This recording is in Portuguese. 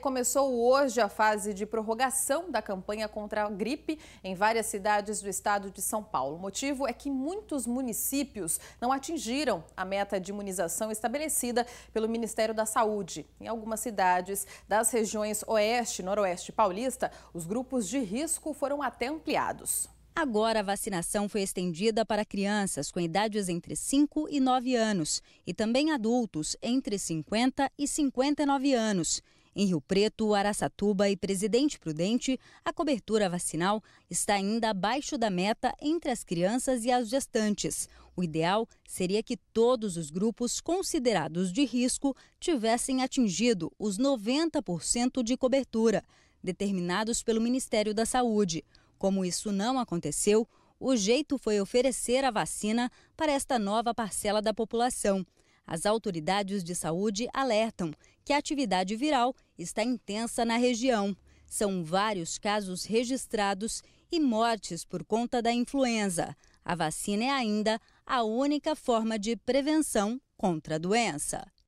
Começou hoje a fase de prorrogação da campanha contra a gripe em várias cidades do estado de São Paulo. O motivo é que muitos municípios não atingiram a meta de imunização estabelecida pelo Ministério da Saúde. Em algumas cidades das regiões Oeste, Noroeste e Paulista, os grupos de risco foram até ampliados. Agora, a vacinação foi estendida para crianças com idades entre 5 e 9 anos e também adultos entre 50 e 59 anos. Em Rio Preto, Araçatuba e Presidente Prudente, a cobertura vacinal está ainda abaixo da meta entre as crianças e as gestantes. O ideal seria que todos os grupos considerados de risco tivessem atingido os 90% de cobertura, determinados pelo Ministério da Saúde. Como isso não aconteceu, o jeito foi oferecer a vacina para esta nova parcela da população. As autoridades de saúde alertam que a atividade viral está intensa na região. São vários casos registrados e mortes por conta da influenza. A vacina é ainda a única forma de prevenção contra a doença.